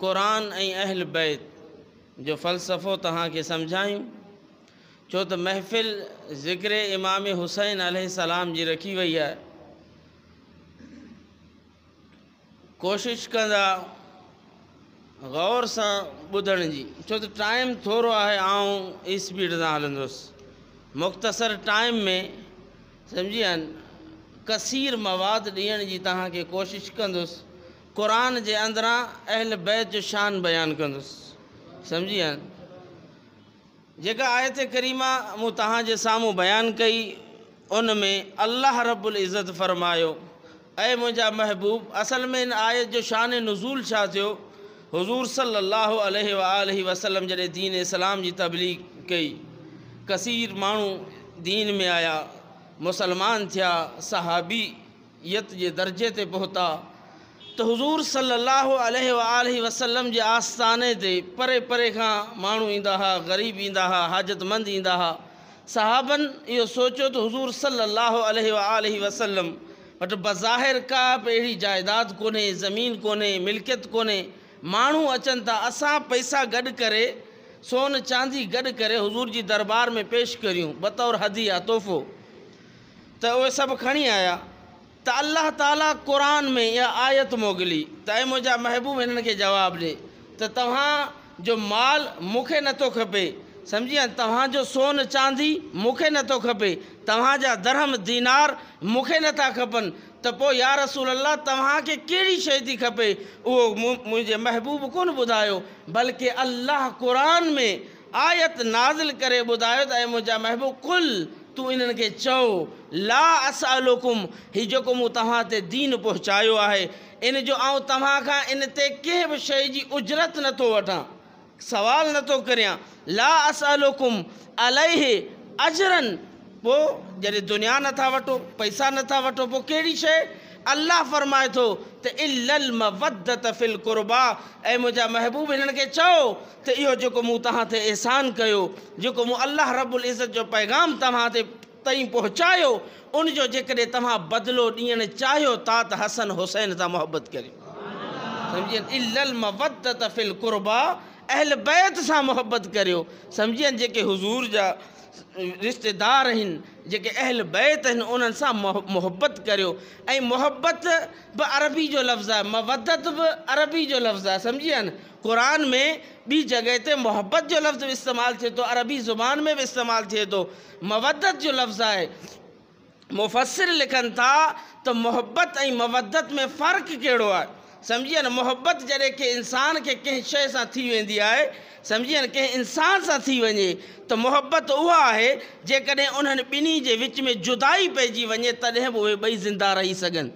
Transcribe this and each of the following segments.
क़ुरान अहल बैत जो फ़लसफ़ो तहाँ के समझा छो तो महफ़िल ज़िक्र इमाम हुसैन आलाम जी रखी वही है कोशिश कदा गौर सां ॿुधण जी छो तो टाइम थोड़ा है आऊँ स्पीड से हलंदुसि मुख़्तसर टाइम में समझी कसीर मवाद ॾियण जी तव्हांखे कोशिशि कुरान के अंदर अहल बैत जो शान बयान कस समझी जयत करीमा मु तव्हांजे बयान कई उन में अल्लाह रबुल इज़त फ़रमायो ऐं मुझा महबूब असल में इन आयत जो शान नज़ूल छा थियो हुज़ूर सलाहु वसलम जॾहिं दीन इस्लाम जी तबलीग कई कसीर माण्हू दीन में आया मुसलमान थिया सहाबीयत के दर्जे ते पहुता तो हज़ूर सलाहु वसलम जे आस्थाने ते परे परे खां माण्हू ईंदा हुआ ग़रीब इंदा हा हाजतमंद ईंदा हुआ साहबनि इहो सोचियो त हज़ूर सलाहु वसलम वटि बज़ाहिर का बि अहिड़ी जाइदाद कोन्हे ज़मीन को मिल्कियत को मू अचन था असां पैसा गड करे सोन चांदी गड करे हुज़ूर जी दरबार में पेश करियूं बतौर हदी या तोहफ़ो त उहे सभु खणी आया तो अल्लाह ताला कुरान में यह आयत मोगली तय मुझा महबूब इन के जवाब दे त तो तव्हांजो माल न तो खपे समझी जो सोन चांदी न तो खपे जा धर्म दीनार मुखे नथा खपनि त पोइ या रसूल अलाह के कड़ी शे थी खपे वो मुझे महबूब को ॿुधायो बल्कि अल्लाह कुरान में आयत नाज़िल करे ॿुधायो तो मुझा महबूब कुल तू इन खे चओ ला असुम ही जेको मूं ते दीन पहुचायो आहे इन जो आउं तव्हां का इन ते कंहिं बि शइ जी उजरत नथो सवाल न तो करियां ला असुम अलाही अजरन पोइ जॾहिं दुनिया नथा वठो पैसा नथा वठो पोइ कहिड़ी शइ अल्लाह फरमाए तो तो फिल कुर्बा ए मुझा महबूब इन के तो यो जो तहत एहसान ते अल्लाह रबुल इज़त जो पैगाम तहत ते पहुँचा उन तुम बदलो तव्हां चाहो तात हसन हुसैन से मोहब्बत कर सम्झी फिल कुर्बा अहल बैत से मोहब्बत करो सम्झी जे हजूर जहा रिश्तेदार जे अहल बैत आहिनि मोहब्बत सां मोहब्बत ब अरबी जो लफ़्ज़ है मवदत भी अरबी जो लफ़्ज़ है समझी विया कुरान में बी जगह से मोहब्बत जो लफ़्ज़ बि थे तो अरबी ज़ुबान में भी इस्तेमाल थे तो मवदत जो लफ़्ज़ है मुफसर लिखन था तो मोहब्बत ए मवदत में फर्क़ कड़ो है समझिए न मोहब्बत जैसे के इंसान के कें शी सां थी वेंदी न कें इंसान से थी वे तो मोहब्बत उ आहे जेकॾहिं के ॿिन्ही विच में जुदाई पे वे तॾहिं बि उहे ज़िंदा रही सन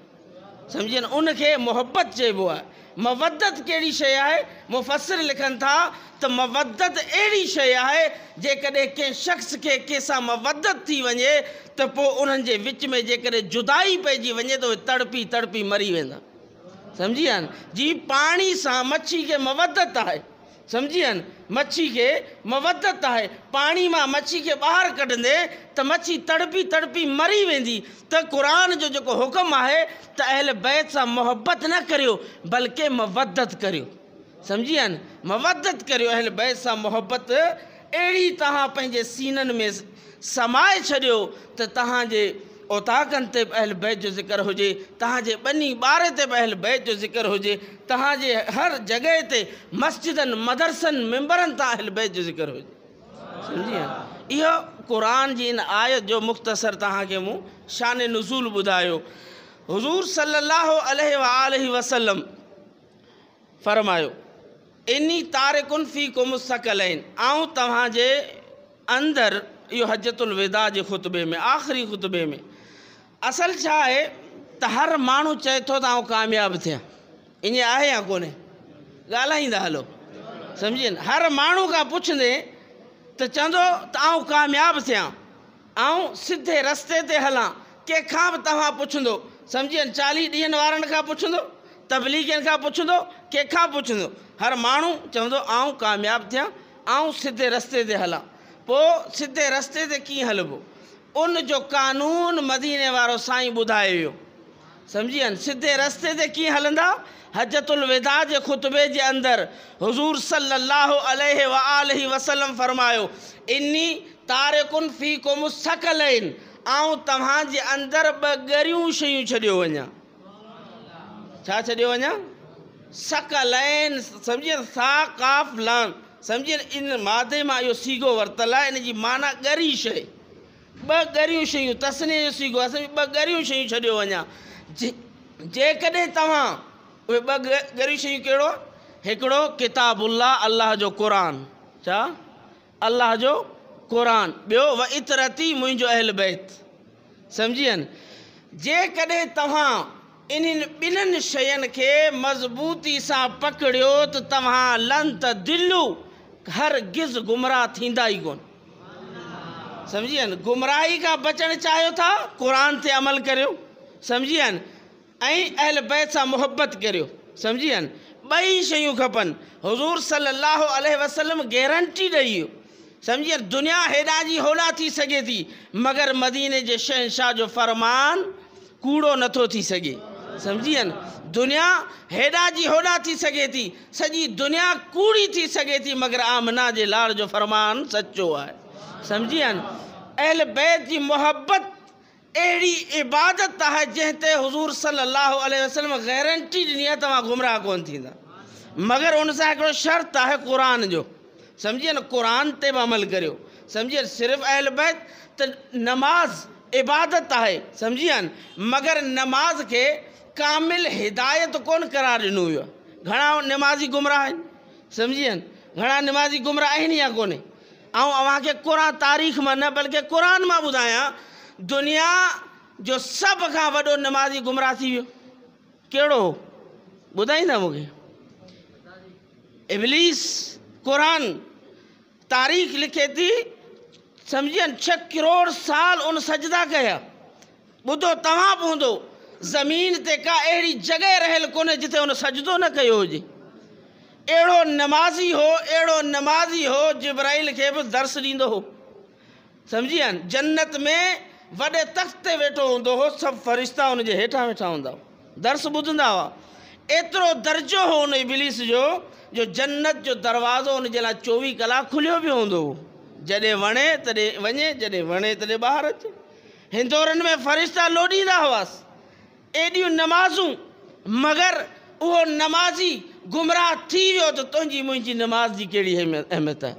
समझिए उन मोहब्बत चइबो आहे मवदत कड़ी शइ है मुफ़सर लिखन था तो मवदत अड़ी शइ है जेकॾहिं कंहिं शख़्स के कैसा मवदत थी वे तो उन्हें उन्हनि विच में जुदाई पे वे तो तड़पी तड़पी मरी वा समझिए जी पानी सा मच्छी के मवदत है समझिए मच्छी के मवदत है पानी में मच्छी के बाहर कढंदे तो मच्छी तड़पी तड़पी मरी वी तो कुरान जो जो हुकुम है तो अहल बैत से मोहब्बत न कर बल्कि मवदत समझी आन मवदत कर अहल बैत से मोहब्बत अड़ी तव्हां सीन में समाए छो तो तव्हांजे ओताकन ते अहल बैत जो ज़िक्र हो तव्हांजे ॿिन्ही ॿार ते अहल बैत जो ज़िक्र हुजे हर जगह ते मस्जिद मदरसन मेंबर तां अहल बैत जो ज़िक्र हुजे सम्झी इहो जी इन आयत जो मुख़्तसर तव्हांखे शान नज़ूल ॿुधायो हुज़ूर सलाहु आल वसल्लम फ़रमायो इन्ही तारिकुन फी कुमुसकल आहिनि ऐं तव्हांजे अंदरि इहो हजतुल विदा के ख़ुतबे में आख़िरी ख़ुतबे में असल छा है हर मू चे तो कामयाब थे इं थियां या को ॻाल्हाईंदा हलो सम्झी हर मू का पुछंदे तो चवंदो कामयाब थे कामयाबु सीधे रस्ते ते हलां कंहिंखां बि तव्हां पुछंदो सम्झी पुछ चालीह ॾींहनि वारनि खां पुछंदो हर मू चवंदो कामयाब थे थियां सीधे रस्ते ते सीधे रस्ते ते हलबो उन जो कानून मदीने वो साई ॿुधायो सम्झी वञ सिधे रस्ते से कि हल्दा हजतुल विदा जे ख़ुतबे जे अंदरि हज़ूर सलाहु आलहि वसलम फ़रमायो इन्ही तारिकुन फी को मुस्कल आहिनि ऐं तव्हांजे अंदरि ॿ ॻरियूं शयूं छॾियो वञा छा सकल आहिनि सम्झी सा काफ़ लान समझिए इन मादे में मा यो सीगो वरतल है इन माना गरी शइ बसने गरू शो जरू शो किताबुल्ला अल्लाह जो कुरान अल्लाह जो कुरान बो व इतरती मुझो अहल बैत समझियन जन श मजबूती से पकड़ो तो तुम लंत दिलू हर गिज गुमराह थी को समझिए न गुमराही का बचन चाहो था क़ुरान से अमल कर समझिए न अहल बैत से मोहब्बत करियो समझिए न ॿई शयूं खपनि हज़ूर सलाहु वसलम गारंटी दई वियो दुनिया हेडा जी होला थी सके थी मगर मदीने के शहनशाह जो फरमान कूड़ो नथो थी सके समझिए दुनिया हेडा जी होला थी सके थी सजी दुनिया कूड़ी थी सके थी मगर आमना के लाड़ जो फरमान सचो है समझी न अहल बैत की मोहब्बत अड़ी इबादत है जैसे हजूर सल्लल्लाहु अलैहि वसलम गारंटी दिनी है गुमराह को मगर उन शर्त है कुरान जो समझी न कुरान ते अमल कर समझी सिर्फ़ अहल बैत तो नमाज़ इबादत है समझी मगर नमाज़ के कामिल हिदायत को करार दिनों वियो नमाज़ी गुमराह समझी घड़ा नमाज़ी गुमराह या कोई ऐं के कुरान तारीख़ में न बल्कि कुरान में ॿुधायां दुनिया जो सब का वो नमाज़ी गुमराह थी कड़ो कहिड़ो हो ॿुधाईंदा मूंखे इबलीस क़ुर तारीख़ लिखे थी सम्झनि छह करोड़ साल उन सजदा कया ॿुधो तव्हां बि ज़मीन ते का अहिड़ी जगह रहल कोन्हे जिथे उन सजदो न कयो जी। अड़ो नमाज़ी हो अड़ो नमाज़ी हो जिब्राइल के भी दर्स ॾींदो हो समझी विया जन्नत में वे तख़्त वेठो हों हो सभु फ़रिश्ता उनके हेठा वेठा हों दर्स बुधंदा हुआ एतिरो दर्जो हो उन बिलिस जो जो जन्नत जो दरवाज़ो उन चौवी कला कलाक भी हों हूंदो वणे तॾहिं वे जैसे वणे तॾहिं ॿाहिरि अचे हिंदोरनि में फ़रिश्ता लोडींदा हुआस एडियो नमाजू मगर वो नमाज़ी गुमराह थी वो तो तुझी मुझी नमाज़ की कड़ी अहमियत है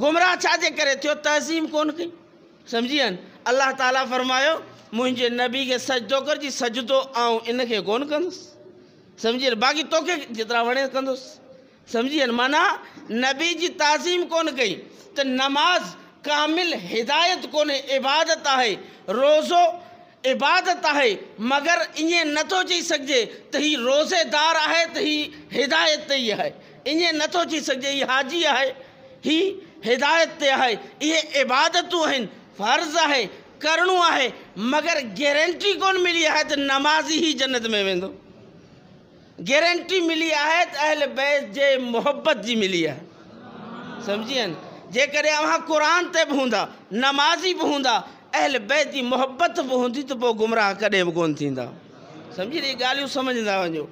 गुमराह छाजे कर तहज़ीम कोन समझी सम्झी आहिनि ताला फरमायो मुझे नबी के सजदो कर जी सजदो आऊँ इनके को समझी बाक़ी तो जितना वणे कस समझी माना नबी की तहज़ीम कोन कई नमाज़ कामिल हिदायत को इबादत है रोज़ो इबादत है मगर न तो ची सघिजे तो हीउ रोज़ेदार है तो हीउ हिदायत ते है इं न तो ची सघिजे ये हाजी है हीउ हिदायत ते है ये इबादतू हैं फर्ज़ है करणो है मगर गारंटी को मिली है तो नमाज़ ही जन्नत में वो गारंटी मिली है तो अहल बैस के मोहब्बत की मिली है समझी आहिनि जेकॾहिं अव्हां ते भी हूँ नमाज़ी भी हूँ अहल बैत की मोहब्बत भी होंगी तो गुमराह कॾहिं भी कोन्ह थींदा सम्झी इहे ॻाल्हियूं सम्झंदा वञो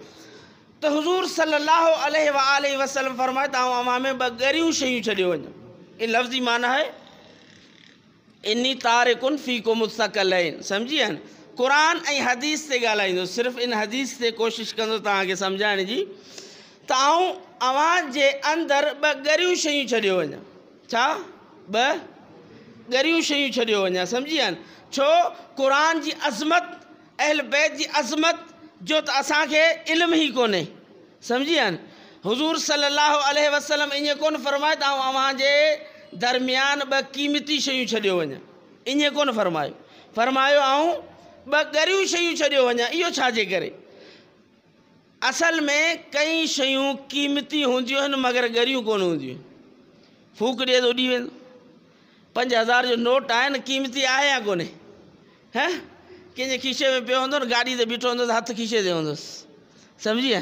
त हज़ूर सल्लाह अल वसलम फरमाए तो अवां में ॿ ॻरियूं शयूं वो ये लफ़्ज़ी माना है इनी तारे कुन फी को मुस्तक़ल समझी सम्झी कुरान क़ुर हदीस से ॻाल्हाईंदो सिर्फ इन हदीस से कोशिश कंदो तव्हांखे सम्झाइण जी त आउं अवां जे अंदरि ॿ ॻरियूं शयूं ॻरियूं शयूं समझी वञा छो कुरान जी अज़मत अहल बैत जी अज़मत जो तो असें इल्मु ही को समझी विया आहिनि हज़ूर सलाहु आल वसलम ईअं कोन फ़रमाए तव्हांजे दरमियान ब क़ीमती शूँ छो वञा ईअं कोन फ़रमायो फ़रमायो ऐं ॿ ॻरियूं शयूं छॾियो वञा करे असल में कई शयूं क़ीमती हूंदियूं मगर ॻरियूं को फूक डे तो उड़ी वो पंज हज़ार जो नोट आहे न क़ीमती आहे या कोन्हे है कें खीशे में पे हों न गाड़ी ते बीठो हूंदुसि हथ खीशे से हूंदुसि सम्झी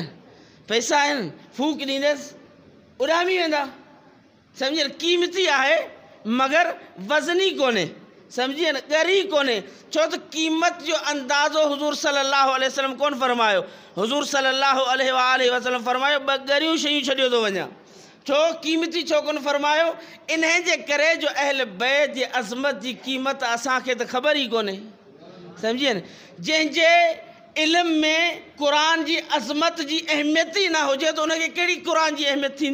पैसा आन फूक ॾींदसि उड़ामी वा सम्झी क़ीमती है मगर वज़नी को सम्झी न ॻरी कोन्हे छो तो क़ीमत जो अंदाज़ो सल्लल्लाहु अलैहि वसलम को फ़रमायो हज़ूर सलाहु वसलम फ़रमायो ॿ ॻरियूं शयूं तो वहाँ छो क़ीमती छोकन फरमायो इन जे करे जो अहल बैद जे अज़मत की क़ीमत असा के ख़बर ही को समझिए जैसे इलम में कुरान की अज़मत की अहमियत ही ना हो तो उनके कड़ी कुरान की अहमियत थी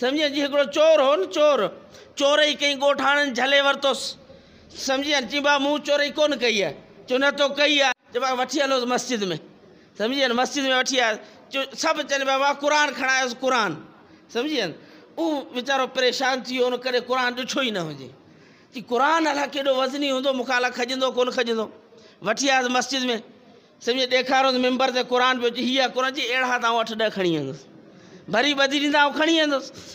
समझिए जी एक चोर हो न चोर चोर ही कहीं गोठान झले वरतोस समझिए चई भाउ चोर ही कोन कई आहे न तो कई है चयो वी हलोस मस्जिद में समझिए मस्जिद में वी आयसि सब चवनि पिया कुरान खड़ा कुरान सम्झी वो वेचारो परेशान थी उन कुरान दिखो ही ई न हुजे की क़ुर अलाए केॾो वज़नी हूंदो मूंखां अलाए को कोन वी आया मस्जिद में समझे ॾेखारियोसि मेंबर से कुरान पे हीअ कुरान जी अड़ा तुम अठ ॾह खी वेंदुसि ભરી બધી નતા ખણી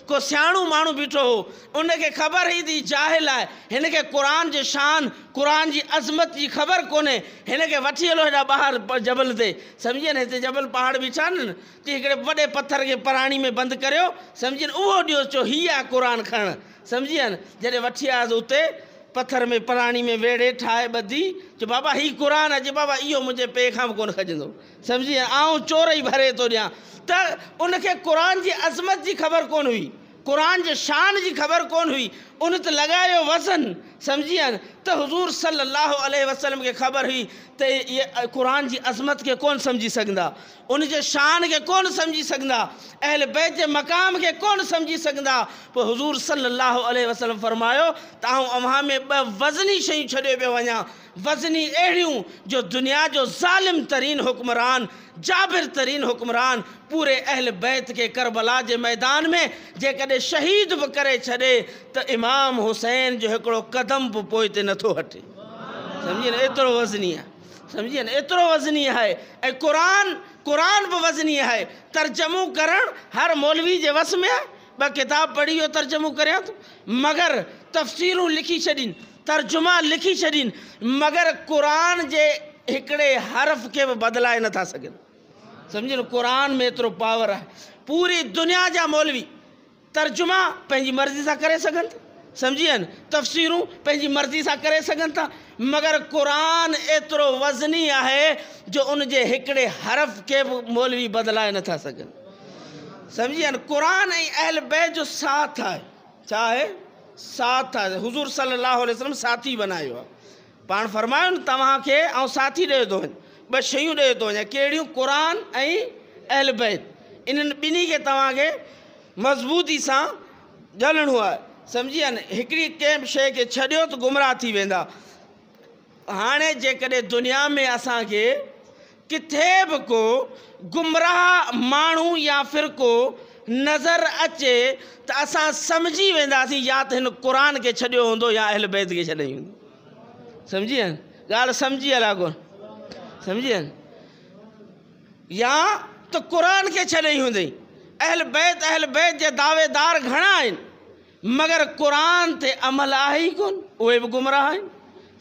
કો સિયાણો માણો બેઠો હો ઉને કે ખબર હી દી જાહલ આ હેને કુરાન جي શાન કુરાન جي عظمت جي ખબર કોને હેને વઠિયલો બહાર જબલ તે સમજીને તે જબલ પહાડ બી છન કે બડે પથર કે પ્રાણી મે બંધ કર્યો સમજીને ઓ જો હિયા કુરાન ખણ સમજીને જડે વઠિયા ઓતે पत्थर में प्राणी में वेड़े ठाए बधी चयो बाबा ही कुरान है बाबा इो मुझे पे का भी कोन समझी सम्झी चोर ही भरे तो ॾियां त उनखे क़ुर अज़मत की ख़बर कोई हुई कुरान जे शान की ख़बर कोन हुई उन ते लॻायो वज़न सम्झी त हज़ूर सलाहु वसलम के ख़बर हुई तो ये कुरान की अज़मत के कोन समझी सघंदा उन शान खे कोन सम्झी सघंदा अहल बैत मक़ाम के कोन समझी सघंदा पोइ हज़ूर सलाहु वसलम फ़रमायो त आउं अव्हां में ॿ वज़नी शयूं छॾियो पियो वञा वजनी अहड़ियों जो दुनिया जो जालिम तरीन हुक्मरान जाबिर तरीन हुक्मरान पूरे अहल बैत के करबला के मैदान में जैसे शहीद भी करे छे तो इमाम हुसैन जो एक क़दम भी नो हटे समझिए न एतो वज़नी है समझिए ना एतिरो वज़नी है ऐं कुरान क़ुर वज़नी है तर्जमो कर हर मौलवी के वस में है ब किताब पढ़ी इहो तर्जमो कर मगर तफसीरू लिखी छदीन तर्जुमा लिखी छदीन मगर कुरान जे हिकड़े हर्फ़ के बदलाए बदिलाए नथा सकन सम्झो कुरान में एतरो पावर है पूरी दुनिया जा मौलवी तर्जुमा पेंजी मर्ज़ी सा करे सकन था सम्झी आहिनि मर्ज़ी सा करे सकन था मगर कुरान एतरो वज़नी है जो उन जे हरफ़ हर्फ के मौलवी बदिलाए नथा सघनि सम्झी आहिनि क़ुर अहल बैत जो साथ है चाहे साथ हुजूर सल्लल्लाहु अलैहि वसल्लम साथी बनायो पा फरमाय न तव्हांखे ऐं साथी दे तो वञे ॿ शयूं ॾियो थो अहल बैत इन्हनि ॿिन्ही खे तव्हांखे मज़बूती से जलणो है समझी विया न हिकिड़ी कंहिं बि शइ खे गुमराह वा हाँ जैसे दुनिया में असांखे किथे बि को गुमराह माण्हू या फिर को नज़र अचे तो अस समझी वी या तो इन कुरान के छो हों या अहल बैद के छॾियो समझी गाल समझी ॻाल्हि सम्झी हला या त क़ुर अहल बैत अहल बैत के दावेदार घड़ा मगर कुरान ते अमल आई को गुमराह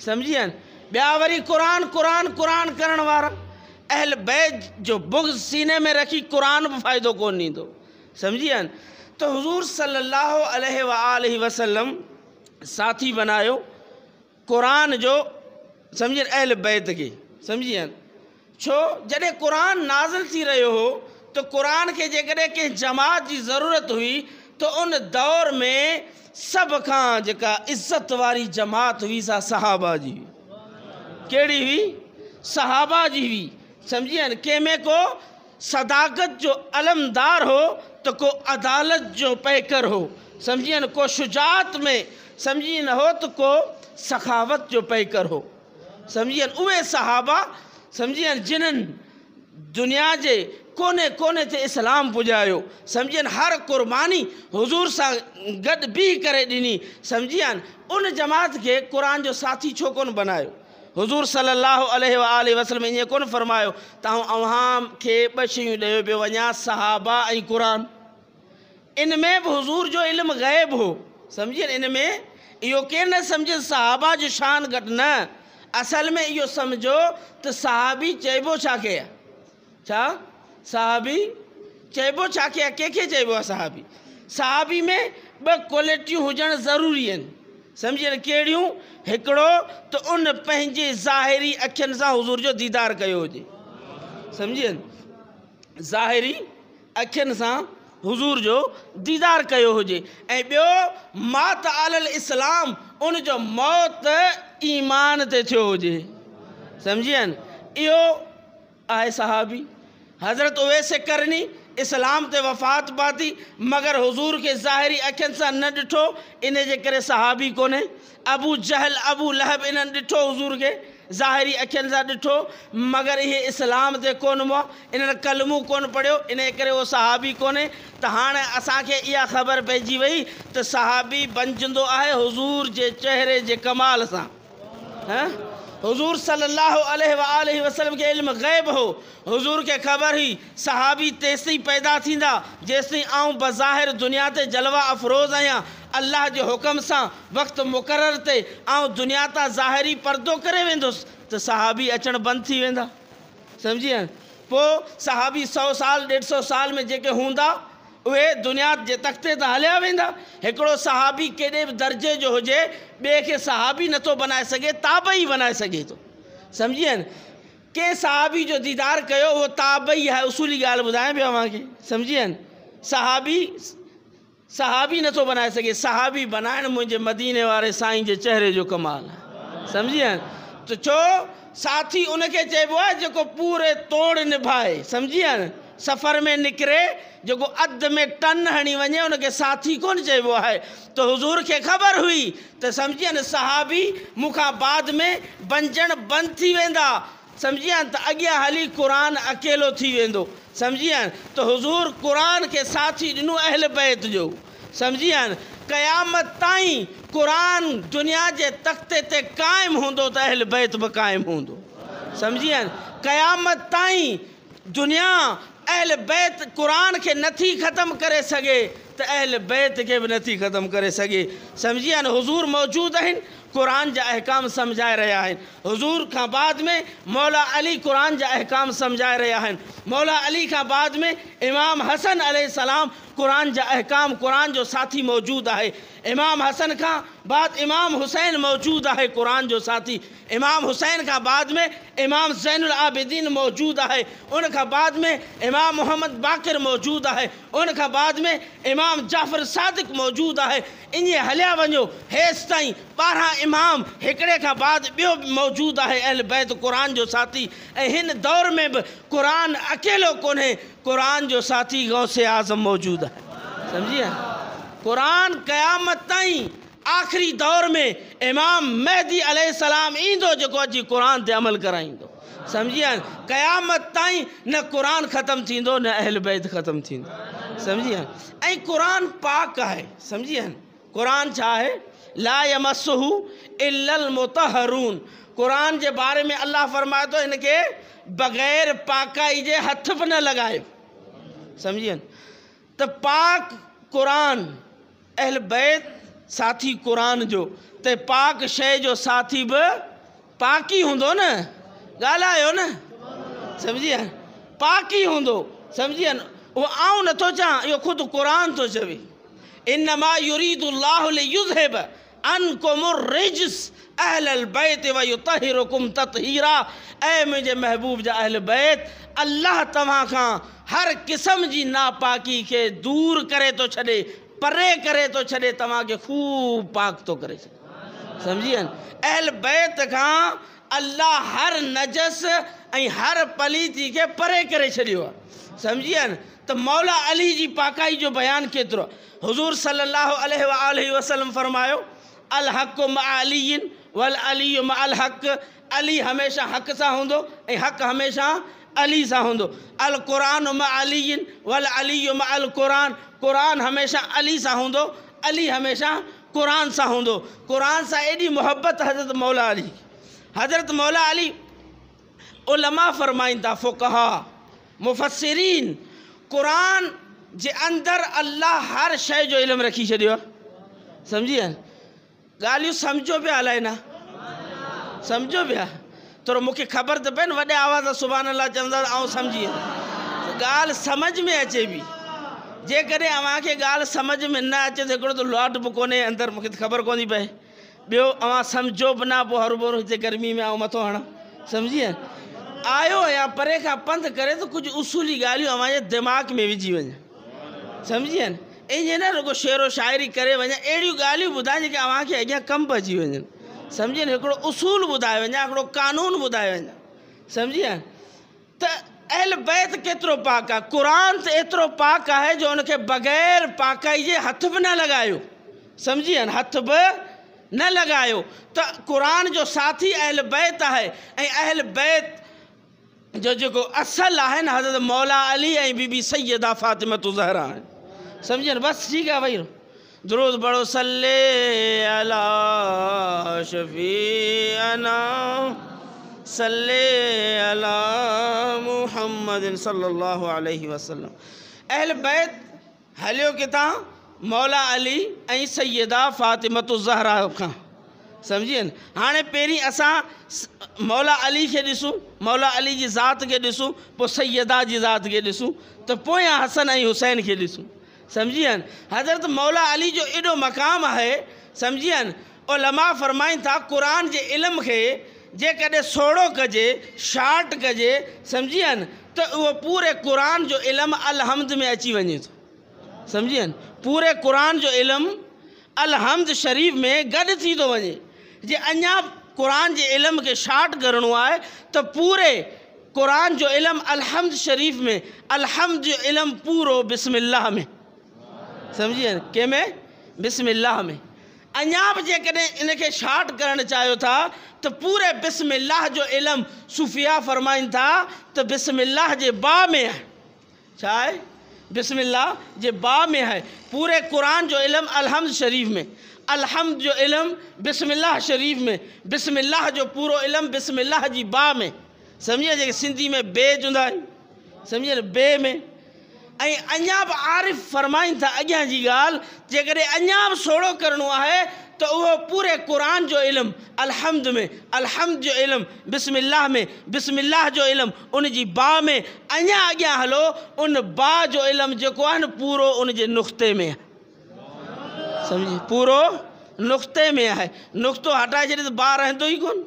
समझी सम्झी वरी कुरान कुरान कुरान करण वारा अहल बैत जो बुग सीने में रखी कुरान भी फ़ाइदो को ईंदो समझिए तो हुजूर सल्लल्लाहु अलैहि वसल्लम साथी बनायो क़ुरान जो समझ अहल बैत के समझिए छो जडे कुरान नाज़िल थी रहियो हो तो कुरान के जैसे कें जमात की ज़रूरत हुई तो उन दौर में सब का जो इज्जत वाली जमात हुई सा सहाबा जी हुई कड़ी हुई सहाबा जी हुई समझी में को सदाकत जो अलमदार हो तो को अदालत जो पैकर हो समझिए न को शुजात में समझिए न हो तो को सखावत जो पैकर हो समझिए उवे सहाबा समझिए जिनन दुनिया जे कोने कोने ते इस्लाम पुॼायो सम्झनि हर क़ुर्बानी हुज़ूर सा गद बीह करे दिनी सम्झी उन जमात के कुरान जो साथी छो कोन हज़ूर सलाहु आल वसलम ईअं कोन फ़रमायो तव्हां अव्हां खे ॿ शयूं ॾियो पियो वञा सहाबा ऐं क़ुर इन में बि हज़ूर जो इल्म गायब हो समझिए इन में इहो केरु न समझे सहाबा जो शान घटि न असल में यो समझो तो सहाबी चइबो छा खे सहाबी चैबो छा खे आहे कंहिंखे सहाबी सहाबी में ब क्वालिटी होजन ज़रूरी है सम्झी कहिड़ियूं हिकिड़ो तो उन पंहिंजे ज़ाहिरी अखियन से हुजूर जो दीदार किया हुजे सम्झी ज़ाहिरी अखियन से हुजूर जो दीदार कयो हुजे ऐं मात आलल इस्लाम उन जो मौत ईमान से थो हो सम्झी इो आए सहाबी हज़रत वैसे करनी इस्लाम से वफ़ात पाती मगर हज़ूर के ज़ाहिरी अखियन से न ॾिठो इन जे सहाबी कोन्हे अबू जहल अबू लहब इन ॾिठो हज़ूर खे ज़ाहिरी अखियुनि सां ॾिठो मगर ये इस्लाम से को हुआ इन्हनि कलमू कोन पढ़ियो इन करे सहाबी को हाँ असा असांखे इहा ख़बर पइजी वई त सहाबी बणजंदो आहे हज़ूर जे चहिरे जे कमाल सां हाँ? हुजूर सल्लल्लाहु अलैहि वसल्लम के इल्म ग़ैब हो हुजूर के ख़बर ही सहाबी ही पैदा थींदा जेसि आऊं बज़ाहिर दुनिया ते जलवा अफरोज़ आहियां अल्लाह जे हुकम सां वक्त मुक़रर ते आऊं दुनिया तां ज़ाहिरी परदो करे वेंदुसि त सहाबी अचणु बंदि थी वेंदा सम्झी पोइ सहाबी सौ साल ॾेढ सौ साल में जेके हूंदा उहे दुनिया के तख़्ते तां हलिया वेंदा हिकिड़ो सहाबी केॾे बि दर्जे जो हुजे ॿिए खे सहाबी नथो बनाए ताब ही बनाए सके तो सम्झी विया न कंहिं सहाबी जो दीदार कयो ताब ही है उसूली गाल ॿुधायां पियो अवे समझी सहाबी सहाबी न तो बनाए सके सहाबी बनाइणु मुझे मदीने वाले साईं के चेहरे जो कमाल है समझी तो छो साथी उनके चइबो है जो पूरे तोड़ निभाए समझी विया सफ़र में निकरे जो अद में टन हणी वे उनके साथी को चइबो है तो हुज़ूर के ख़बर हुई तो समझिए न सहाबी मुखा बाद में बंजन बंद थी वेंदा समझिए तो अॻियां हली कुरान अकेलो थी वेंदो समझिए तो हुज़ूर कुरान के साथी दिनों अहल बैत जो समझिए क़यामत ताईं कुरान दुनिया के तख़्ते ते क़ाइमु तो अहल बैत भी कायम हों समझिए क़यामत तई दुनिया अहल बैत कुरान के नथी खत्म करे सघे त अहल बैत खे बि नथी ख़त्मु करे सघे समझी हाणे हुज़ूर मौजूद आहिनि कुरान जा अहकाम सम्झाए रहिया आहिनि हुज़ूर खां बाद में मौला अली कुरान जा अहकाम सम्झाए रहिया आहिनि मौला अली का बाद में इमाम हसन अल कुरान जा अहकाम क़ुर जो साथी मौजूदु आहे इमाम हसन का बाद इमाम हुसैन मौजूद है कुरान जो साथी इमाम हुसैन का बाद में इमाम आबिदीन मौजूद है उनका बाद में इमाम मोहम्मद बाकर मौजूद है उनका बाद में इमाम जाफ़र सादिक मौजूद है इन हलिया वनो हेस तई बारह इमाम हिकिड़े का बाद बो मौजूद है आहे अहल बैत कुरान जो साथी ऐं दौर में भी कुरान अकेलो को कुरान जो साथी गौसे आज़म मौजूद है समझिए कुरान क़यामत तई आख़िरी दौर में इमाम मेहदी अलाम ईंदो जेको अची क़ुर अमल कराई समझी क़यामत तई न कुरान खत्म थींदो न अहल बैत खत्म समझी सम्झी कुरान पाक है समझी कुरान है ला यमसहू इलल मुतहरून क़ुर बारे में अल्लाह फरमाए तो इनके बग़ैर पाकाई जे हथ भी न लगाए सम्झी तो पाक कुरान अहल बैत साथी कुरान जो ते पाक शइ जो साथी बि पाक ई हूंदो न ॻाल्हायो न सम्झी विया पाक ई हूंदो सम्झी विया उहो आउं नथो चवां इहो ख़ुदि क़ुर थो चवे इन मां युरीदुल्लाहब अनकुमुर रिजस अहल बैत वयुतहिरुकुम ततहीरा ऐं मुंहिंजे महबूब जा अहल बैत अल्लाह तव्हां खां हर क़िस्म जी नापाकी के दूर करे तो छॾे परे करे तो छे तूब पाक तो करे छॾे अहल बैत का अल्लाह हर नजस हर पलीती के परे करे छॾियो आहे सम्झी मौला अली जी पाकाई जो बयान केतिरो आहे हज़ूर सलाहु वसलम फ़रमायो अल हक़ अलीन वल अली अल हक़ अली हमेशह हक़ सां हूंदो हक़ हमेशा अली सां हूंदो अल क़ुरान अली वल अली मां अल क़ क़ुर क़ुर हमेशह अली सां हूंदो अली हमेशह क़ुर सां हूंदो क़ुर सां एॾी मुहबत हज़रत मौला अली हज़रत मौला अली उलमा फ़रमाईंदा फुकहा मुफ़सरीन क़रान जे अंदरि अलाह हर शइ जो इल्मु रखी छॾियो आहे सम्झी विया ॻाल्हियूं सम्झो पिया अलाए न सम्झो पिया थोरो मूंखे ख़बर त पे न वॾे आवाज़ सुभाणे अलाह चंदा आउं समझी गाल समझ में अचे बि जेकॾहिं के गाल समझ में न अचे तो लॉट भी को अंदर मूंखे ख़बर को पे बो ॿियो समझो भी बि हर पोइ हरू गर्मी में आउं मथो हण समझी विया आयो या परे का पंध करे तो कुछ उसूली गाल दिमाग़ में विझी वन समझी विया ईअं न रुगो शेरो शाइरी करे वञे अहिड़ियूं ॻाल्हियूं ॿुधाए जेके अव्हांखे अॻियां कम पइजी वञनि समझी नो हिकिड़ो उसूल ॿुधायो वञे कानून बुधा वञे समझी न त अहल बैत केतिरो पाक है कुरान त एतिरो पाक है जो उनके बग़ैर पाकई जे हथ भी न लगा समझी न हथ भी न लॻायो तो कुरान जो साथी अहल बैत है ऐं अहल बैत जो जो असल है न हज़रत मौला अली बीबी सैयदा फ़ातिमत ज़हरा आहिनि सम्झी न बसि ठीकु दरुद बड़ो सल्ले अला शफीना सल्ले अला मुहम्मद सल्लल्लाहु अलैहि वसल्लम अहल बैत हलियो कितां मौला अली ऐं सैदा फ़ातिमतुज़हरा खां सम्झी न हाणे पहिरीं असां मौला अली के ॾिसूं मौला अली की ज़ात के ॾिसूं पोइ सैदा की ज़ात के ॾिसूं तो पोयां हसन हुसैन के ॾिसूं समझी समझियन हज़रत मौला अली जो एडो मक़ाम है समझी और लमा फरमाइन था कुरान के इलम के जैसे सोड़ो कज शार्ट समझी समझियन तो वो पूरे कुरान जो इलम अलहमद में अची तो समझी समझियन पूरे कुरान जो इलम अलहमद शरीफ़ में गड थी तो वे जे अना कुरान के इलम के शार्ट करण है तो पूरे कुरान जो इलम अलहमद शरीफ़ में अलहमद जो इल्मु पूरो बिस्मिल्लाह में सम्झी कंहिंमें बिस्मिल्लाह में अञा बि जेकॾहिं इनखे शार्ट करणु चाहियो था तो पूरे बिस्मिल्लाह जो इलम सुफ़िया फरमाइन था तो बिस्मिल्लाह जे बा में है चाहे बिस्मिल्लाह जे बा में है पूरे कुरान जो इलम अलहमद शरीफ में अलहमद जो इलम बिस्मिल्लाह शरीफ में बिस्मिल्लाह जो पूरो इलम बिस्मिल्लाह जी बा में समझिए सिंधी में बे चवंदा समझिए बे में અને અણબ عارف ફરમાઈતા અગાજી ગાલ કે અણબ સોડો કરણો આહે તો ઓ પૂરે કુરાન જો ઇલમ અલહમદ મે અલહમદ જો ઇલમ બિસ્મિલ્લાહ મે બિસ્મિલ્લાહ જો ઇલમ ઉનજી બા મે અણ્યા આગયા હલો ઉન બા જો ઇલમ જો કોન પૂરો ઉનજે નખતે મે સમજે પૂરો નખતે મે આહે નખતો હટાજે તો બા રહેતો હી કોન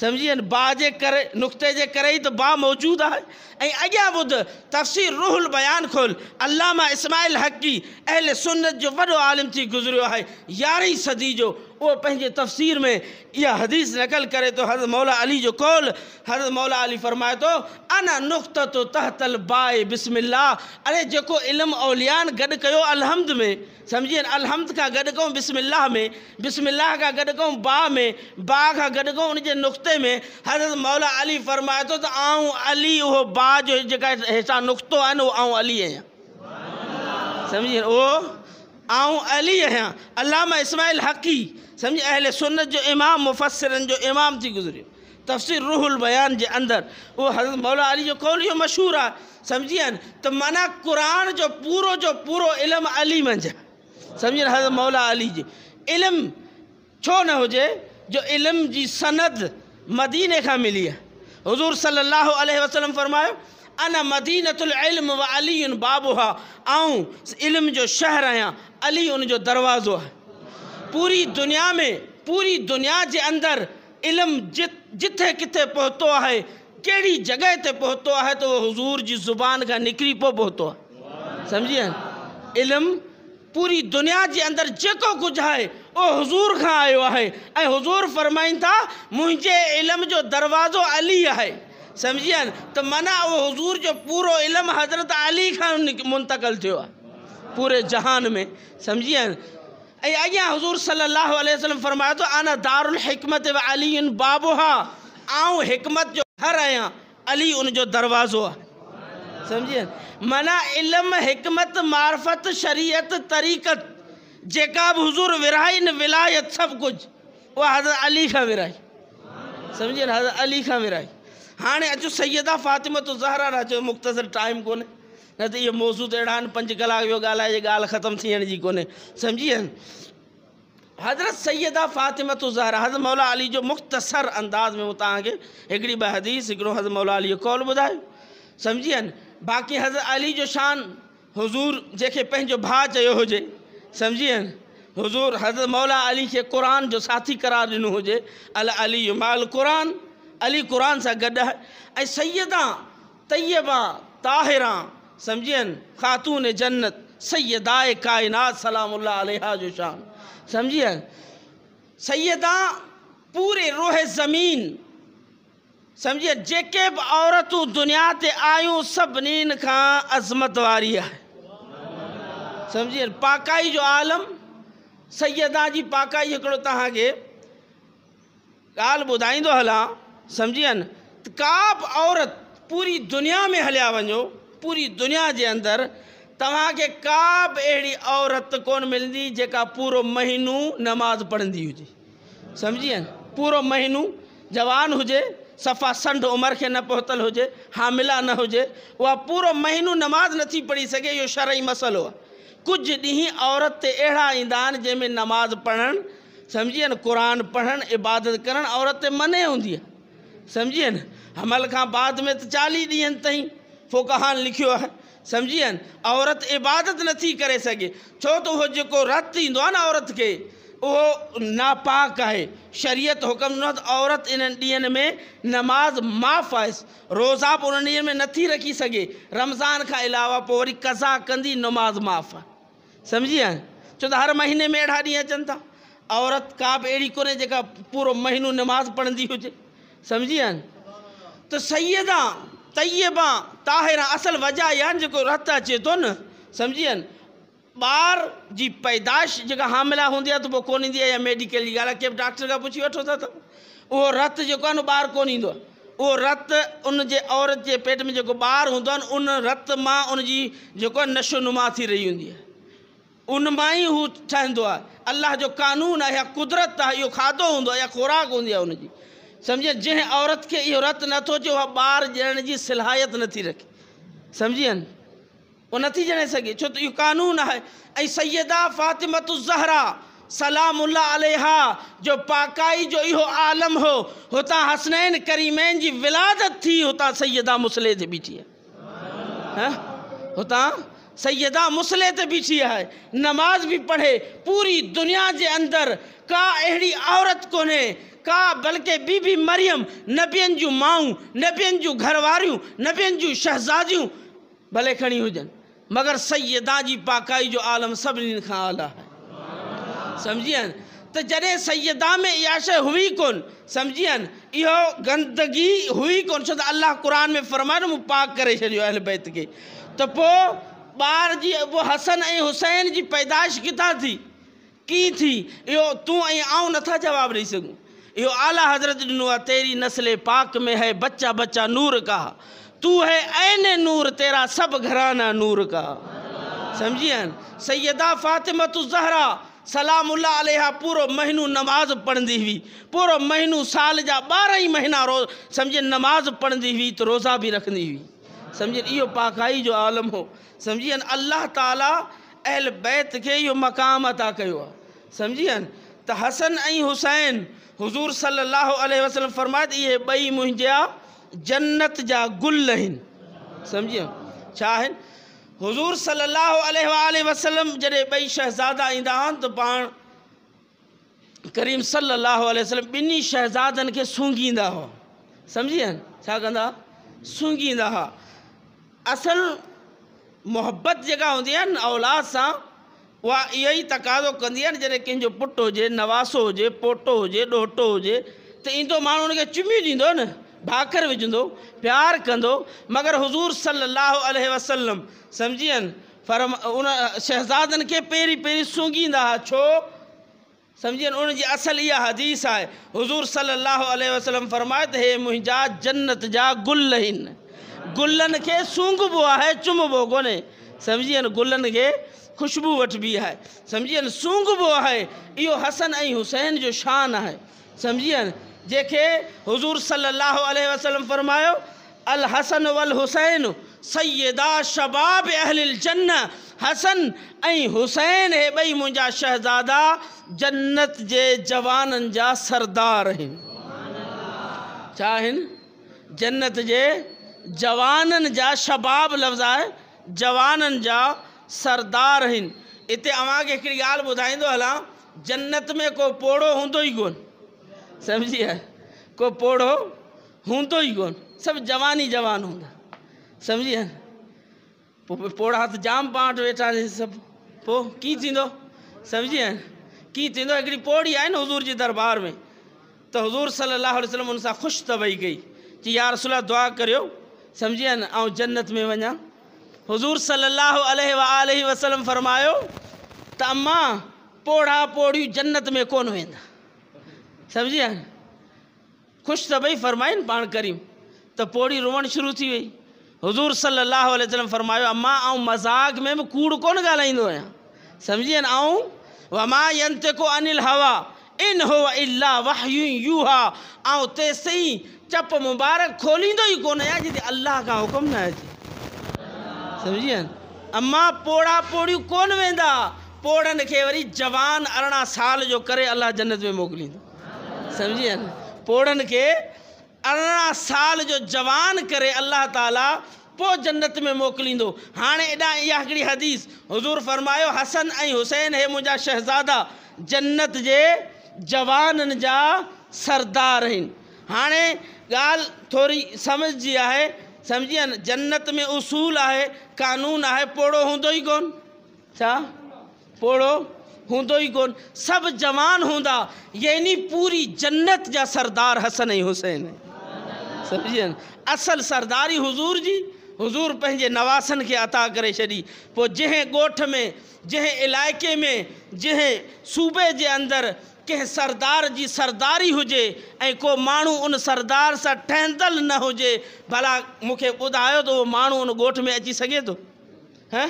समझिए बाजे करे नुक्ते जे करे तो बा मौजूद है अग्न बुध तफ़सीर रुहल बयान खोल अलामा इस्माइल हक़ी अहल सुन्नत जो वो आलिम थी गुज़रियो है यारहें सदी जो वो पहले तफ़सीर में यह हदीस नकल करे तो हज़रत मौला अली जो कौल हज़रत मौला अली फरमाए तो अना नुक़्त तो तहतल बाए बिस्मिल्ला अरे जो इलम औलियान गड कयो अलहमद में समझिए अलहमद का गड कयूं बिस्मिल्लाह में बिस्मिल्लाह का गड कयूं बा में बा का गड कयूं उन नुक़े में हज़रत मौला अली फरमाए तो आऊँ अली वो बा जो जेका हेठां नुक़्तो आहे न उहो अली आहियां समझिए उहो आऊँ अली आहियां अलामा इस्माइल हकी सम्झी अहल सुनत जो इमाम मुफ़सरनि जो इमाम थी गुज़रियो तफ़सीर रुहुल बयान के अंदर उहो हज़रत मौला अली जो कौल इहो मशहूरु आहे सम्झी आहिनि त तो माना क़ुर जो पूरो जो पूरो इल्मु अली मंझि आहे हज़रत मौला अली जे इल्मु छो न हो जो इल्म जी सनद मदीने खां मिली आहे हज़ूर सलाहु वसलम फ़रमायो अना मदीनतुल्म व अली उन बाबू हा आऊं इल्म जो शहर आहियां अली उन जो दरवाज़ो आहे पूरी दुनिया में पूरी दुनिया के अंदर इल्मु जित जिथे किथे पहुतो है कड़ी जगह ते पहुतो तो है तो उहो हज़ूर जी ज़ुबान का निकिरी पियो पहुतो आहे सम्झी पूरी दुनिया के अंदर जो कुछ है उहो हज़ूर खां आयो आहे ऐं हज़ूर फ़रमाईनि था मुंहिंजे इल्म जो दरवाज़ो अली है समझी आ तो मना वो हजूर जो पूरो इलम हजरत अली खान मुंतकल थियो पूरे जहान में समझी आ अगियाँ हजूर सल्लल्लाहु अलैहि वसल्लम फरमाया तो आना दारुल हिकमत व अली उन बाबुहा आऊँ हिकमत जो घर आया अली उन जो दरवाज़ो आहे समझिए मना इलम हिकमत मार्फत शरीयत तरीक़त जेका भी हज़ूर विराई न विलायत सब कुछ वह हज़रत अली खां विराई समझिए हज़रत अली खां विराई हाँ अचो फातिम तो ज़हरा अचो मुख्तसर टाइम को ये त इहो मौज़ू त पंज कलाक जो गाल ॻाल्हि खत्म थियण को समझी हज़रत सैदा फ़ातिमत तो ज़हरा हज मौला अली जो मुख़्तसर अंदाज़ में मूं तव्हांखे हिकिड़ी हदीस हिकिड़ो मौला अली कौल बुधा समझी बाक़ी हज़रत अली जो शान हुज़ूर जैसे पंहिंजो भाउ चयो हुजे सम्झी हुज़ूर हज़रत मौला अली के कुरान जो साथी करार दिनों हुए अल अली माल कुरान अली कुरान से गड ऐं सैदा तयबा समझियन ख़ातून जन्नत सैदाए कायन सलाम जो शान सम्झियनि सैदा पूरे रोह ज़मीन समझिए जेके बि दुनिया से आयु सभी का अज़मत वारी है समझिए पाकाई जो आलम सैदा की पाकाई हिकिड़ो तव्हांखे ॻाल्हि हलां समझी न तो का औरत पूरी दुनिया में हलिया वो पूरी दुनिया के अंदरि तव्हांखे का अड़ी औरत को मिली जो पूरा महीनो नमाज़ पढ़ंदी हुई सम्झी न महीनो जवान हो सफ़ा संड उम्र के न पहुतल हो हामिला न हो पूरा महीनो नमाज़ नथी पढ़ी सके यो शरई मसलो आहे कुछ ॾींहं औरत अड़ा अहिड़ा जैमें नमाज़ पढ़न समझी कुरान पढ़न इबादत करणु औरत ते मने समझिए न हमल का बाद में तो चाली ॾींहंनि ताईं फ़ोकहान लिखियो है समझिए न औरत इबादत थी करे सके छो तो वह जो रत इन न औरत के उहो नापाक है शरीयत हुकम औरत इन ॾींहंनि में नमाज़ माफ़ आहे रोज़ा बि उन ॾींहं में थी रखी सके रमज़ान का अलावा पोइ वरी कज़ा कंदी नमाज़ माफ़ है समझिए छो तो हर महीने में अड़ा ॾींहं अचन था औरत का अड़ी को कोन्हे जेका महीनो नमाज़ पढ़ी हुए समझिए तो सैदा तैयबा ताहिरा असल वजह यान जो रहता चे तो न समझिए बार जी पैदाइश जो हामिला हूंदी तो त पोइ या मेडिकल की ॻाल्हि डॉक्टर का पुछी वो था तो? वो रत जो बार को वो रत उन ईंदो औरत जे पेट में जो बार हों उन रत में उनकी जेको आहे नशोनुमा थी रही हूंदी उन मां ही ठहन अल्लाह जो कानून है या कुदरत है यो खाधो हूंदो या ख़ुराक होंगी उनकी सम्झी जै औरत के यो रत नथो अचे उहा ॿार ॼण जी सिलाहियत नी रखे सम्झीनि वो नी ॼणे सके छो तो यो कानून है ऐ सैदा फ़ातिमत ज़हरा सलाम उल्ला जो पाकाई जो इो आलम हो होता हसनैन करीमैन जी विलादत थी होता सैदा मुसले से बीठी है होता सैदा मुसले से बीठी है नमाज़ भी पढ़े पूरी दुनिया के अंदर का अड़ी औरत को का बल्कि बीबी मरियम नबियन जो माऊं नबियन जो घरवार नबियन जो शहजाद भले खड़ी हुजन मगर सैदा जी पाकाई जो आलम सभी का आला है समझी तो जैसे सैयदा सैदा में याश हुई कोन समझी इो गंदगी हुई कोन छो त अलाह में फरमान पाक कर छॾियो अहल बैत खे त तो जी वो हसन ए हुसैन जी पैदाइश किता थी की थी यो तू ऐं आउं नथा जवाबु ॾेई यो आला हजरत नुआ तेरी नस्ल पाक में है बच्चा बच्चा नूर का तू है ऐन नूर तेरा सब घराना नूर का समझिए सैदा फातिमत जहरा सलाम उल्ला पूरो महीनू नमाज पढ़ंदी हुई पूरो महीनू साल जा ॿारहं ई महीना रोज़ सम्झे नमाज पढ़ंदी हुई तो रोज़ा भी रखंदी हुई सम्झनि इहो पाकाई जो आलम हो सम्झी अल्लाह ताला अहल बैत के इहो मक़ाम अता कयो आहे सम्झी हसन हुसैन हुजूर सल्लल्लाहु वसलम वसल्लम फरमाए त इहे ॿई जन्नत जा गुल आहिनि हुज़ूर सलाहु आल वसलम जॾहिं बई शहज़ादा इंदा तो त पाण करीम सलाहु वसलम ॿिन्ही शहज़ादनि खे सूंघींदा हुआ समझी आहिनि छा सूंघींदा हुआ असुलु मुहबत जेका हूंदी औलाद सां वह इहो ही तक़ाज़ो कंदी है जैसे कें पुट हो नवासो हो पोटो हो ॾोटो हुजे त ईंदो माण्हू हुनखे चुमियूं न भाखर विझंदो प्यार कह मगर हुज़ूर सलाहु आल वसलम समझी आहिनि फरम उन शहजादन के पेरी पेरी सूंघींदा हा छो समझी आहिनि असल यह हदीस आहे हुज़ूर सलाहु आल वसलम फरमाए हे मुझा जन्नत जा गुल गुलन के सूंघबो है चुमबो को समझी आहिनि गुलनि खुशबू वटबी है समझिए सूंग है यो हसन ऐं हुसैन जो शान है समझिए जंहिंखे हज़ूर सलाहु वसलम फ़रमायो अल हसन वल हुसैन सैदा शबाब अहल जन्न हसन हुसैन है बई मुझा शहज़ादा जन्नत जे जवान जा सरदार हैं जन्नत जे जवान जा शबाब लफ़्ज़ है जवाननि जा सरदार हिन इते अवां खे हिकिड़ी ॻाल्हि ॿुधाईंदो हलां जन्नत में को पोड़ो हूंदो ई कोन सम्झी आहे को पोड़ो हूंदो ई कोन सभु जवान ई जवान हूंदा सम्झी आहे पोड़ा तो जाम पाण वटि वेठा सब पो की कीअं थींदो समझिए की कीअं थींदो हिकिड़ी पोड़ी आहे न हज़ूर जे दरबार में तो हज़ूर सलाहु वसलम हुन सां ख़ुशि त गई कि यार सुला दुआ करियो समझिए आहे न जन्नत में वञा हुजूर सल्लल्लाहु अलैहि फरमायो त अम्मा पोढ़ा पोढ़ी जन्नत में कोन वेंदा सम्झी विया ख़ुशि त तो फरमाइन पा पाण करियूं त तो पोढ़ी शुरू थी वई हुज़ूर सलाहु वसलम फरमायो अम्मा आउं मज़ाक में बि कूड़ कोन ॻाल्हाईंदो आहियां सम्झी वमा यंत को अनिल हवा इन हो इला वाह यू हा ऐं तेसि चप मुबारक खोली ही को जिसे अल्लाह का खां हुकुम न अचे समझिए अम्मा पोड़ा पोड़ी कोन वेंदा पोड़नि वरी जवान अरिड़हं साल जो करे अल्लाह जन्नत में मोकिलींदो समझी पोड़न के अरिड़हं साल जो जवान करे अल्लाह ताला पो जन्नत में मोकिलींदो हाँ एडा इहा हदीस हज़ूर फरमायो हसन हुसैन है मुझा शहज़ादा जन्नत जे जवान जा सरदार हाँ गाल थोड़ी समझ जी है समझी आ जन्नत में उसूल है कानून है पोड़ो हों ही कौन छा पोड़ो हों ही कौन सब जवान हों यानी पूरी जन्नत जा सरदार हसन हुसैन है असल सरदारी हुजूर जी हुजूर पंहिंजे नवासन के अता करे छी पोइ जंहिं में जै इलाके में जै सूबे के अंदर કે સરદારજી સરદારી હોજે એકો માણો ઉન સરદાર સા ઠહેndal ન હોજે ભલા મુખે બોદાયો તો માણો ઉન ગોઠ મે અચી સકે તો હે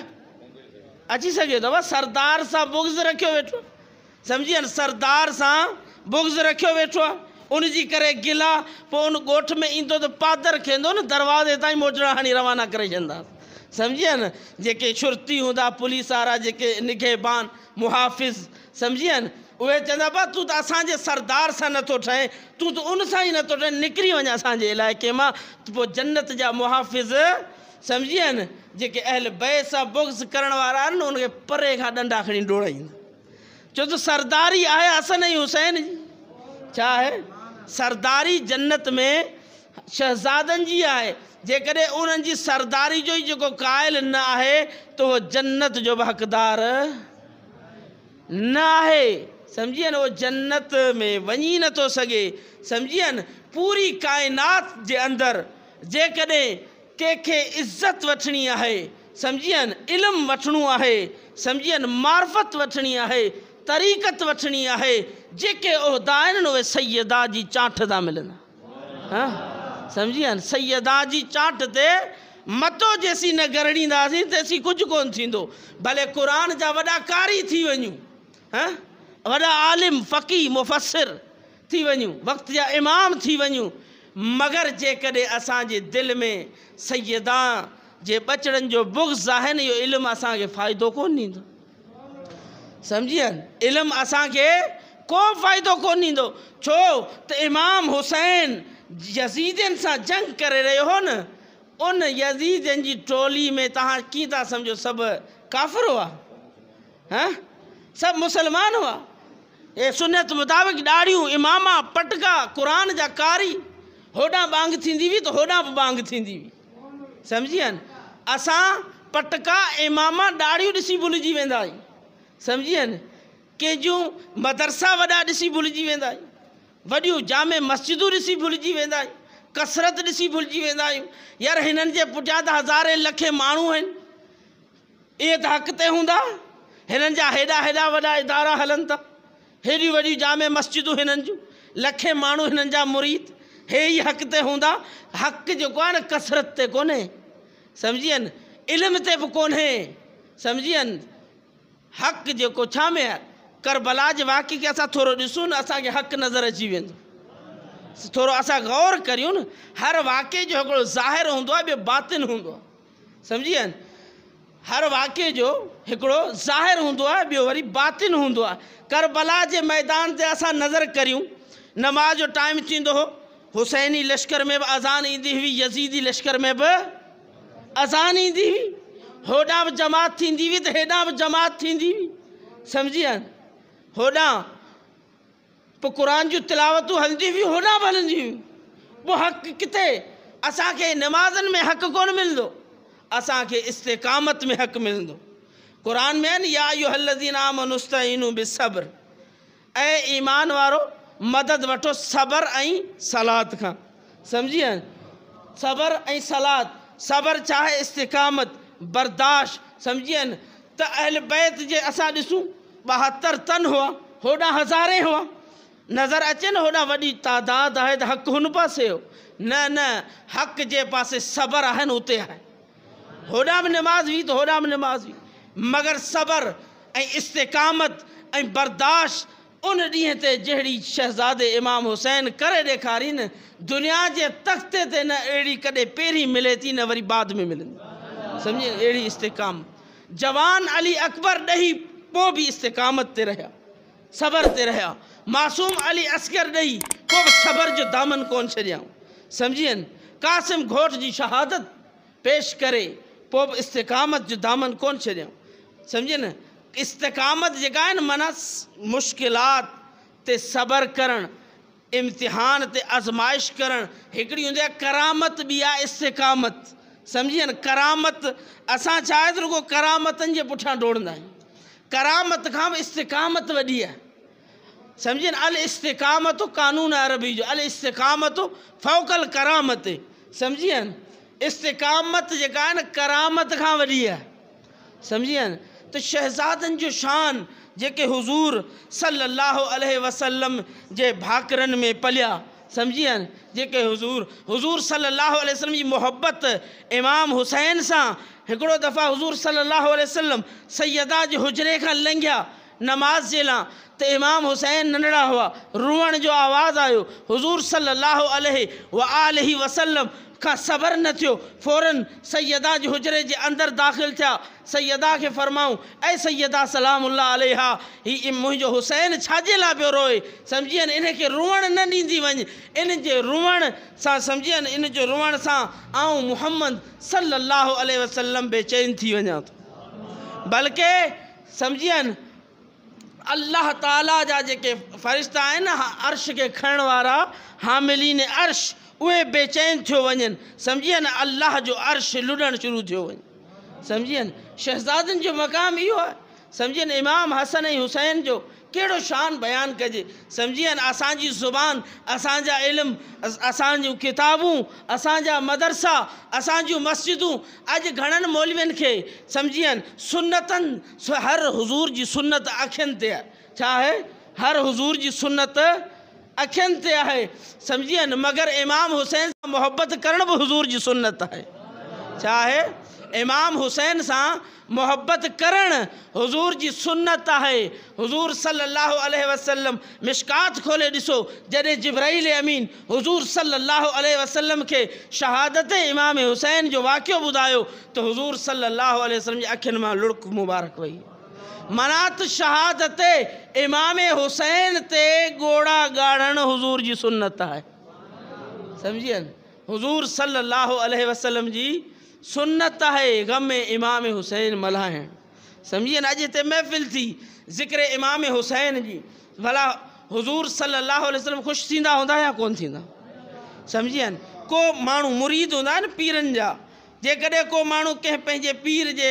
અચી સકે તો વા સરદાર સા બગઝ રખ્યો બેઠો સમજીન સરદાર સા બગઝ રખ્યો બેઠો અનજી કરે ગિલા પો ઉન ગોઠ મે ઈંદો તો પાદર કેંદો ને દરવાજે તા મોજરા હણી રવાના કરે જંદા સમજીન જે કે શુરતી હોnda પોલીસ આરા જે કે નિગેભાન મુહફિઝ સમજીન वे चंदा पिया तू तो असाजे सरदार से नो ठहें तू तो उन सां ई नथो ठहे निकिरी वञ असांजे इलाइक़े मां पोइ जन्नत जा मुहाफ़िज़ समझी विया आहिनि अहल बे सां बुक्स करण वारा परे का डंडा खड़ी डोड़ाईंदा छो तो सरदारी है असन ही हुसैन जी छा आहे सरदारी जन्नत में शहज़ादनि की है जैसे उन्हनि सरदारी जो ही जो कायल न आहे त उहो जन्नत जो हक़दार ना आहे समझी वो जन्नत में वञी नथो तो सघे सम्झी पूरी काइनात के अंदर जेकॾहिं कंहिंखे इज्जत वी आहे सम्झी वो है आहे सम्झी मार्फत वी है तरीक़त वी है जेके उहिदा वे सैयदा की चाट त मिलन हा सम्झी सैयदा की चाट ते मतो जैसी न गरणींदी तेसीं कुझु कुछ को भले कुरान जहा वॾा कारी थी वञूं हाँ? वा आलिम फ़क़ी मुफ़सर थी वन वक़्त जा इमाम थी वन मगर जैसे असाज दिल में सैदा जे बचड़न जो बुग्ज़ आहिनि यो इल्मु असा फायद को ॾींदो इलम असा असांखे को फायद को छो तो इमाम हुसैन यजीदन से जंग कर रो हो न उन यजीदन की टोली में तीन समझो सब काफर हुआ हाँ सब मुसलमान हुआ ये सुनियत मुताबिक़ ॾाढ़ियूं इमामा पटका कुरान जा कारी होडा बांग थी हुई तो होडा भी बांग थी हुई समझी विया असां पटका इमामा ॾाढ़ियूं ऐसी भूल वेंदा समझी सम्झी विया मदरसा वा ऐसी भूल वेंदा आहियूं जामे मस्जिदूं ऐसी भूल वेंदा कसरत ऐसी भूल वेंदा यार इन पुजा तो हज़ारे लखे मानू हैं ये तो हक़ ते इन जहाँ जा हेॾा वा इदारा हलन था अहिड़ी वॾी जामे मस्जिदू हिननि लखे मानू हिननि मुरीद हे ही हक़ ते हों हक़ जो न कसरत ते कोन्हे सम्झी आहिनि इल्म ते भी को समझी हक़ जो को में करबला जे वाक़े के असां न अस हक़ नज़र अची वो थोरो असां गौर कर न हर वाक जो ज़ाहिर हूंदो बातिन हूंदो समझी हर वाक्य जो हिकिड़ो ज़ाहिर हों वरी बातिन हों करबला जे मैदान ते असां नज़र करियूं नमाज़ जो टाइम थींदो हो हुसैनी लश्कर में भी अज़ान इंदी हुई यज़ीदी लश्कर में भी अज़ान इंदी हुई होॾां भी जमात थी हुई तो हेॾां भी जमात थी हुई समझी विया तो कुरान जो जूं हल्दी हुई होॾां भी हल्दी हुई हक हक़ु असा के नमाजन में हक को मिलंदो असां खे इस्तेकामत में हक मिलंदो कुरान में आहिनि या युहलदीनाम नुस्तीन बिसब्र ए ईमान वारो मदद वठो सबर ऐं सलाद का समझिए सबर ऐं सलाद सबर चाहे इस्तेकामत बर्दाश्त समझिए तो अहल बैत जे असा दिसू बहत्तर तन हुआ होॾां हज़ारे हुआ नज़र अचनि होॾां वॾी तादाद है हक उन पास हो न न हक़ जे पासे सबर आहिनि उते है होॾां बि नमाज़ हुई त तो होॾां बि नमाज़ हुई मगर सबर ऐं इस्तेकामत ऐं बर्दाश्त उन ॾींहं ते जहिड़ी शहज़ादे इमाम हुसैन करे ॾेखारी न दुनिया जे तख़्ते ते न अहिड़ी कॾहिं पहिरीं मिले थी न वरी बाद में मिलंदी सम्झी अहिड़ी इस्तेकाम जवान अली अकबर ॾही पोइ बि इस्तेकामत ते रहिया सबर ते रहिया मासूम अली असगर ॾही को बि सबर जो दामन कोन छॾियऊं सम्झी कासिम घोट जी शहादत पेश करे पोप इस्तकामत जो दामन कौन छॾियऊं समझे न इस्तकामत जन आहे न माना मुश्किलात ते सबर करण इम्तिहान ते आज़माइश करण हिकिड़ी हूंदी आ करामत भी आ इस्तकामत सम्झी न करामत असा चाहे तो रुगो करामतनि के पुठा डोड़ा करामत का भी इस्तकामत वही है सम्झी न अल इस्तकामत कानून अरबी जो अल इस्तकामत फ़ौकल करामत सम्झी न इस्तकामत जान करामत का वही है सम्झी विया न त जो शान जेके हुज़ूर सलाहु वसलम जे भाकरन में पलिया सम्झी विया आहिनि जेके हुज़ूर हुज़ूर अलैहि वसल्लम की मोहब्बत इमाम हुसैन सां हिकिड़ो दफ़ा हुज़ूर सल्लल्लाहु अलैहि वसल्लम सैयदा के हुजरे का लंघिया नमाज जेला तो इमाम हुसैन नंढड़ा हुआ रुअण जो आवाज़ आयो हज़ूर सलाहु आल वसलम का सबर न थियो फ़ौरन सैदा जे हुजरे जे अंदरि दाख़िल थिया सैदा के फरमाऊँ ऐं सैदा सलाम अलहा हीउ मुंहिंजो हुसैन छाजे लाइ पियो रोए सम्झी इनके इनखे रुअण न ॾींदी वन इन जे रुअण सां सम्झी इन जे रुअण सां आऊं मुहम्मद सलाहु वसलम बेचैन थी वञा थो बल्कि सम्झी अल्लाह ताला जा जेके फ़रिश्ता आहिनि अर्श के खणण वारा हामिलीन अर्श उहे बेचैन थो वन सम्झी न अलाह जो अर्श लुडन शुरू थियो वञे सम्झी न शहज़ादनि जो मक़ाम यो है सम्झी ना इमाम हसन हुसैन जो कड़ो शान बयान कज सम्झी असानी ज़ुबान असाजा इल्मु असाज किताबू असाजा मदरसा असाज मस्जिदू अज घन मौलवियन के सम्झी आहिनि हर हजूर की सुन्नत अखियन ते आहे हर हजूर की सुन्नत अखियन ते आहे मगर इमाम हुसैन से मोहब्बत करण भी हजूर की सुन्नत है इमाम हुसैन से मोहब्बत करणु हुज़ूर जी सुन्नत आहे हुज़ूर सलाहु वसलम मिशकात खोले ऐसो जॾहिं जिब्राहिल अमीन हुज़ूर सलाहु वसलम खे शहादत इमाम हुसैन जो वाक्य ॿुधायो त हुज़ूर सलाहु वसलम जी अखियुनि मां लुड़क मुबारक वही मनात शहादत इमाम हुसैन ते ॻोड़ा ॻाढ़णु हुज़ूर जी सुन्नत है सम्झी हुज़ूर सलाहु वसलम जी सुन्नत है गम इमाम हुसैन मलह हैं समझिए ना जी महफ़िल थी ज़िक्र इमाम हुसैन जी भला हुजूर सल्लल्लाहु अलैहि वसल्लम खुश थींदा हूंदा या कोन थींदा सम्झी को माण्हू मुरीद हूंदा आहिनि पीरनि जा जेकॾहिं को माण्हू कंहिं पंहिंजे पीर जे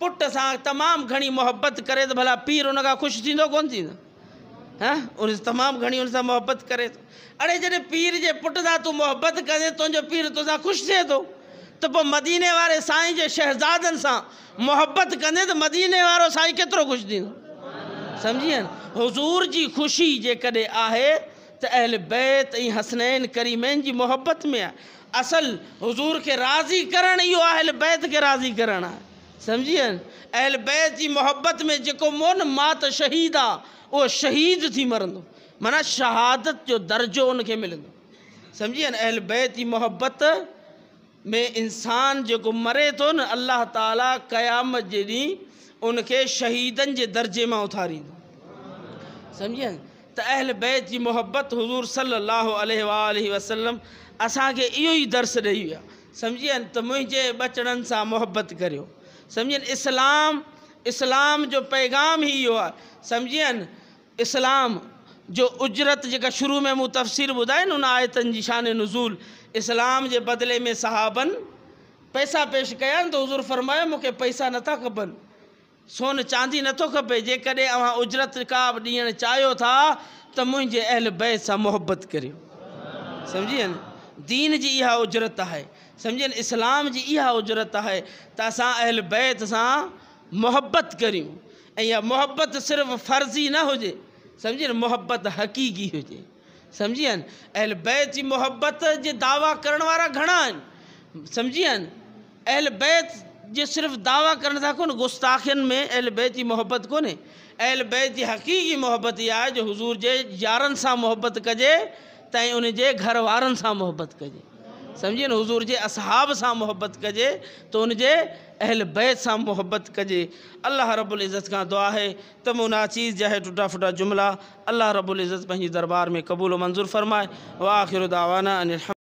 पुट सां तमामु घणी मुहबत करे त भला पीर हुन खां ख़ुशि थींदो कोन थींदो हा उन तमामु घणी हुन सां मुहबत करे थो अड़े जॾहिं पीर जे पुट सां तूं मुहबत करे तुंहिंजो पीर तोसां ख़ुशि थिए थो तो पोइ मदीने वारे साईं जे शहज़ादनि सां मुहबत कंदे त मदीने वारो साईं केतिरो कुझु ॾींदो सम्झी हुज़ूर जी ख़ुशी जेकॾहिं आहे त अहल बैत ऐं हसनैन करीमैन की मोहब्बत में आहे असल हुज़ूर के राज़ी करणु इहो अहल बैत के राज़ी करणु आहे सम्झी विया अहल बैत जी मोहब्बत में जो मोन मात शहीद आहे उहो शहीद थी मरंदो माना शहादत जो दर्जो उनखे मिल सम्झी विया अहल बैत जी मोहब्बत में इंसान जो मरे तो न अल्लाह ताला क़यामत जी उनके शहीदन के दर्जे में उतारी सम्झी त अहल बैत की मोहब्बत हज़ूर सलाहु वसलम असांखे इो ही दर्स ॾेई समझन तो मुझे बचड़न से बचड़नि सां मोहबत इस्लाम इस्लाम जो पैगाम ही यो है सम्झनि इस्लाम जो उजरत जो शुरू में मु तफ़सीर बुधा न उन आयतन की शान नज़ूल इस्लाम के बदले में सहाबन पैसा पेश कया तो हज़ूर फरमाया मुख्य पैसा ना खपनि सोन चांदी नो खे जेकॾहिं उजरत का भी ॾियणु चाहो था तो मुझे अहल बैत से मोहब्बत कर समझिए दीन की इ उजरत है समझिए इस्लाम की इ उजरत है तो अस अहल बैत से मोहब्बत करूँ मोहब्बत सिर्फ़ फर्ज़ी न हो समझिए मोहब्बत हक़ीक़ी हुजे समझी सम्झी अहल बैत जी मोहब्बत जे दावा करण वारा घणा आहिनि अहल बैत जे सिर्फ़ दावा करण था कोन में अहल बैत जी मोहब्बत कोन्हे अहल बैत जी हक़ीक़ी मोहब्बत यह जो हज़ूर जे यार मोहब्बत मोहबत कजे तई उन जे घर वारनि सां मोहबत कजे सम्झी न हज़ूर जे असहाब सा मोहब्बत कजे तो उन जे अहल बैत सां मोहबत कजे अलाह रबुल्ज़त का दुआ है तो मूं नाचीज़ टुटा फुटा जुमला अल्लाह रबुल्ज़त दरबार में क़बूल मंजूर फ़रमाए वाखिर दावाना